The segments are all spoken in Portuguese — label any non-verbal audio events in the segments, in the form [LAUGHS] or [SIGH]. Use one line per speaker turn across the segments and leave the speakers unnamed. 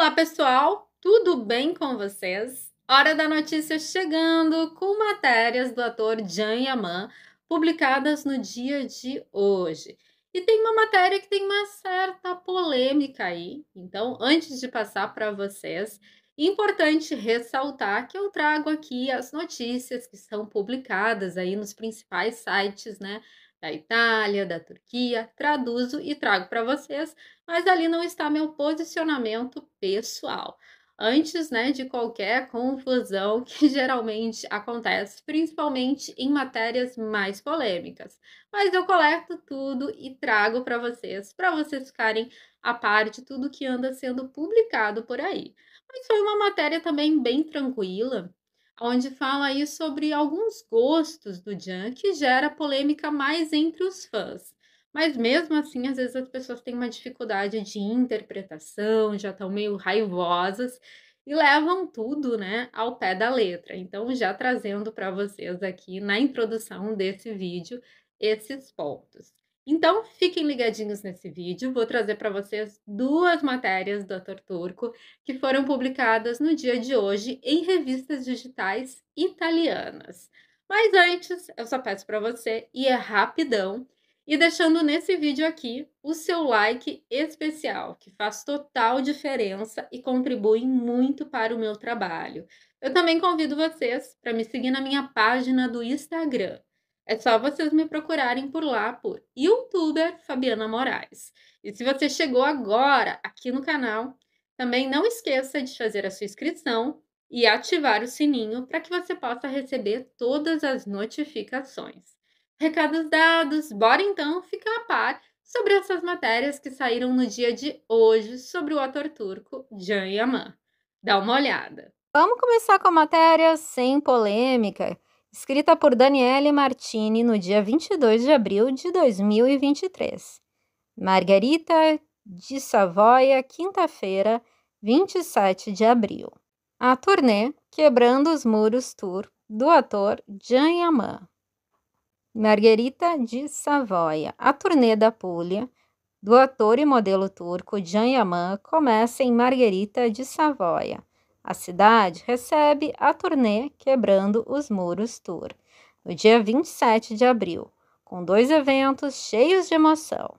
Olá, pessoal! Tudo bem com vocês? Hora da notícia chegando com matérias do ator Jan Yaman publicadas no dia de hoje. E tem uma matéria que tem uma certa polêmica aí. Então, antes de passar para vocês, importante ressaltar que eu trago aqui as notícias que são publicadas aí nos principais sites, né, da Itália, da Turquia, traduzo e trago para vocês, mas ali não está meu posicionamento pessoal. Antes né, de qualquer confusão [LAUGHS] que geralmente acontece, principalmente em matérias mais polêmicas. Mas eu coleto tudo e trago para vocês, para vocês ficarem a par de tudo que anda sendo publicado por aí. Mas foi uma matéria também bem tranquila, onde fala aí sobre alguns gostos do Jan que gera polêmica mais entre os fãs. Mas mesmo assim, às vezes as pessoas têm uma dificuldade de interpretação, já estão meio raivosas e levam tudo, né, ao pé da letra. Então, já trazendo para vocês aqui na introdução desse vídeo esses pontos. Então, fiquem ligadinhos nesse vídeo. Vou trazer para vocês duas matérias do ator turco que foram publicadas no dia de hoje em revistas digitais italianas. Mas antes, eu só peço para você e é rapidão e deixando nesse vídeo aqui o seu like especial, que faz total diferença e contribui muito para o meu trabalho. Eu também convido vocês para me seguir na minha página do Instagram é só vocês me procurarem por lá por youtuber Fabiana Moraes. E se você chegou agora aqui no canal, também não esqueça de fazer a sua inscrição e ativar o sininho para que você possa receber todas as notificações. Recados dados, bora então ficar a par sobre essas matérias que saíram no dia de hoje sobre o ator turco Can Yaman. Dá uma olhada. Vamos começar com a matéria sem polêmica, escrita por Daniele Martini no dia 22 de abril de 2023. Margarita de Savoia, quinta-feira, 27 de abril. A turnê Quebrando os Muros Tour do ator Jan Yaman. Margarita de Savoia. A turnê da Puglia do ator e modelo turco Jan Yaman começa em Margarita de Savoia a cidade recebe a turnê Quebrando os Muros Tour, no dia 27 de abril, com dois eventos cheios de emoção.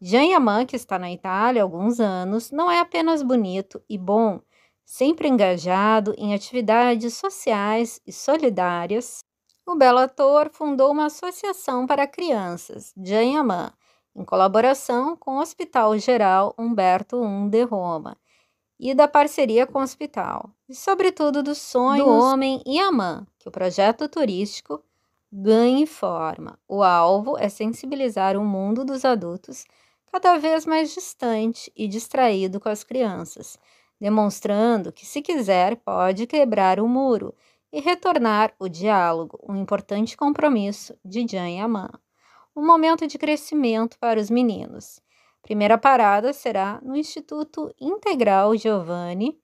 Janhamã, que está na Itália há alguns anos, não é apenas bonito e bom, sempre engajado em atividades sociais e solidárias. O belo ator fundou uma associação para crianças, Janhamã, em colaboração com o Hospital Geral Humberto I de Roma e da parceria com o hospital, e sobretudo dos sonhos do homem e a mãe, que o projeto turístico ganhe forma. O alvo é sensibilizar o mundo dos adultos cada vez mais distante e distraído com as crianças, demonstrando que, se quiser, pode quebrar o muro e retornar o diálogo, um importante compromisso de Jan e Aman. Um momento de crescimento para os meninos. Primeira parada será no Instituto Integral Giovanni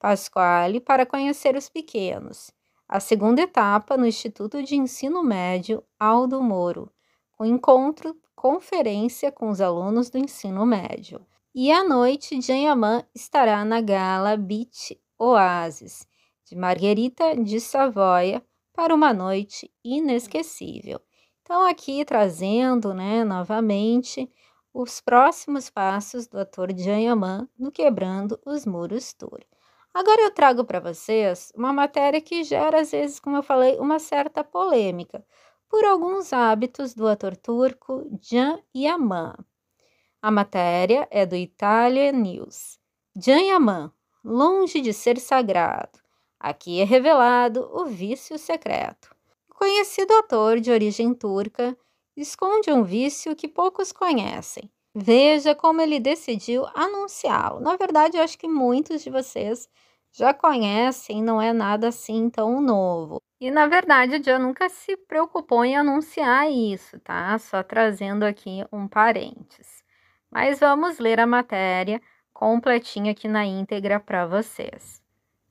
Pasquale para conhecer os pequenos. A segunda etapa no Instituto de Ensino Médio Aldo Moro, com encontro, conferência com os alunos do ensino médio. E à noite, Janhamã estará na gala Beach Oasis, de Marguerita de Savoia, para uma noite inesquecível. Então, aqui trazendo né, novamente os próximos passos do ator Jan Yaman no Quebrando os Muros Tour. Agora eu trago para vocês uma matéria que gera, às vezes, como eu falei, uma certa polêmica por alguns hábitos do ator turco Can Yaman. A matéria é do Italia News. Can Yaman, longe de ser sagrado, aqui é revelado o vício secreto. O conhecido ator de origem turca esconde um vício que poucos conhecem. Veja como ele decidiu anunciá-lo. Na verdade, eu acho que muitos de vocês já conhecem, não é nada assim tão novo. E na verdade, o John nunca se preocupou em anunciar isso, tá? Só trazendo aqui um parênteses. Mas vamos ler a matéria completinha aqui na íntegra para vocês.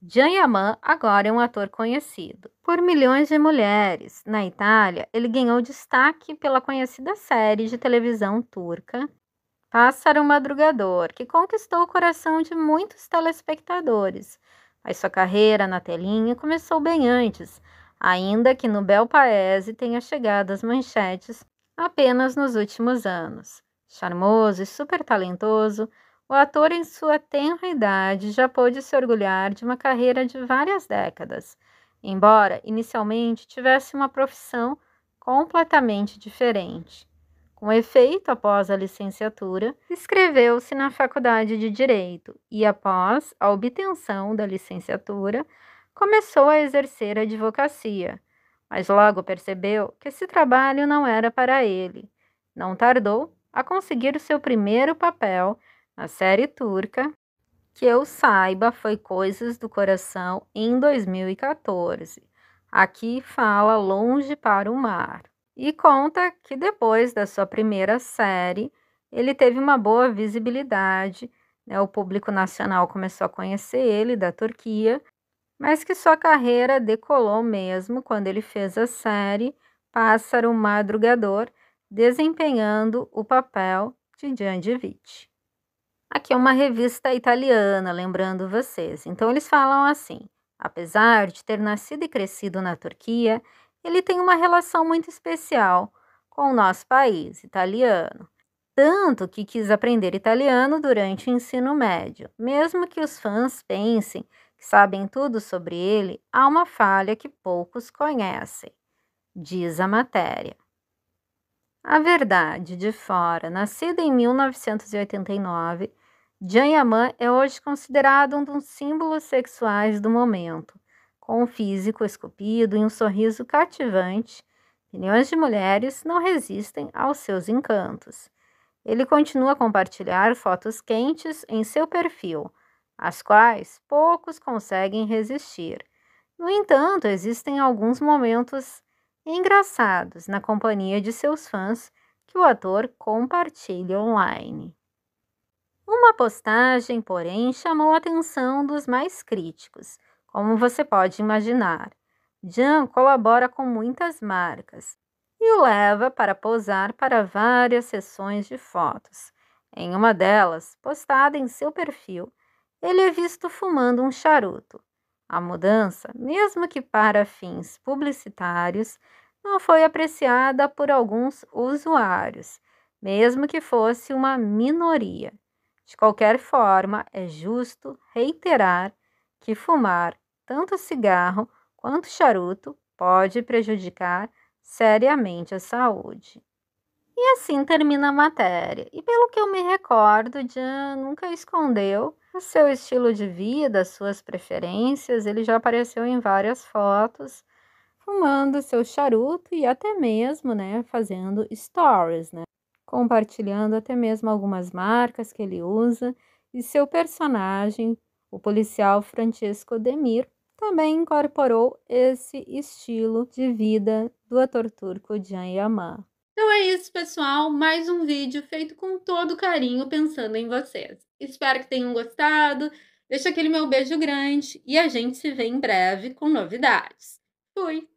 Jean Yaman agora é um ator conhecido por milhões de mulheres. Na Itália, ele ganhou destaque pela conhecida série de televisão turca Pássaro Madrugador, que conquistou o coração de muitos telespectadores. Mas sua carreira na telinha começou bem antes, ainda que no Bel Paese tenha chegado às manchetes apenas nos últimos anos. Charmoso e super talentoso, o ator, em sua tenra idade, já pôde se orgulhar de uma carreira de várias décadas, embora inicialmente tivesse uma profissão completamente diferente. Com efeito, após a licenciatura, inscreveu-se na Faculdade de Direito e, após a obtenção da licenciatura, começou a exercer a advocacia, mas logo percebeu que esse trabalho não era para ele. Não tardou a conseguir o seu primeiro papel a série turca, que eu saiba, foi Coisas do Coração em 2014. Aqui fala Longe para o Mar e conta que depois da sua primeira série, ele teve uma boa visibilidade, né? o público nacional começou a conhecer ele da Turquia, mas que sua carreira decolou mesmo quando ele fez a série Pássaro Madrugador, desempenhando o papel de Djandjevic. Aqui é uma revista italiana, lembrando vocês. Então, eles falam assim: apesar de ter nascido e crescido na Turquia, ele tem uma relação muito especial com o nosso país, italiano. Tanto que quis aprender italiano durante o ensino médio. Mesmo que os fãs pensem que sabem tudo sobre ele, há uma falha que poucos conhecem, diz a matéria. A Verdade de Fora, nascida em 1989, Janyaman é hoje considerado um dos símbolos sexuais do momento, com um físico esculpido e um sorriso cativante. Milhões de mulheres não resistem aos seus encantos. Ele continua a compartilhar fotos quentes em seu perfil, as quais poucos conseguem resistir. No entanto, existem alguns momentos engraçados na companhia de seus fãs que o ator compartilha online. Uma postagem, porém, chamou a atenção dos mais críticos, como você pode imaginar. Jan colabora com muitas marcas e o leva para posar para várias sessões de fotos. Em uma delas, postada em seu perfil, ele é visto fumando um charuto. A mudança, mesmo que para fins publicitários, não foi apreciada por alguns usuários, mesmo que fosse uma minoria. De qualquer forma, é justo reiterar que fumar tanto cigarro quanto charuto pode prejudicar seriamente a saúde. E assim termina a matéria. E pelo que eu me recordo, Jan nunca escondeu o seu estilo de vida, suas preferências. Ele já apareceu em várias fotos fumando seu charuto e até mesmo, né, fazendo stories, né? compartilhando até mesmo algumas marcas que ele usa, e seu personagem, o policial Francesco Demir, também incorporou esse estilo de vida do ator turco Can Yaman. Então é isso, pessoal. Mais um vídeo feito com todo carinho, pensando em vocês. Espero que tenham gostado. Deixa aquele meu beijo grande e a gente se vê em breve com novidades. Fui!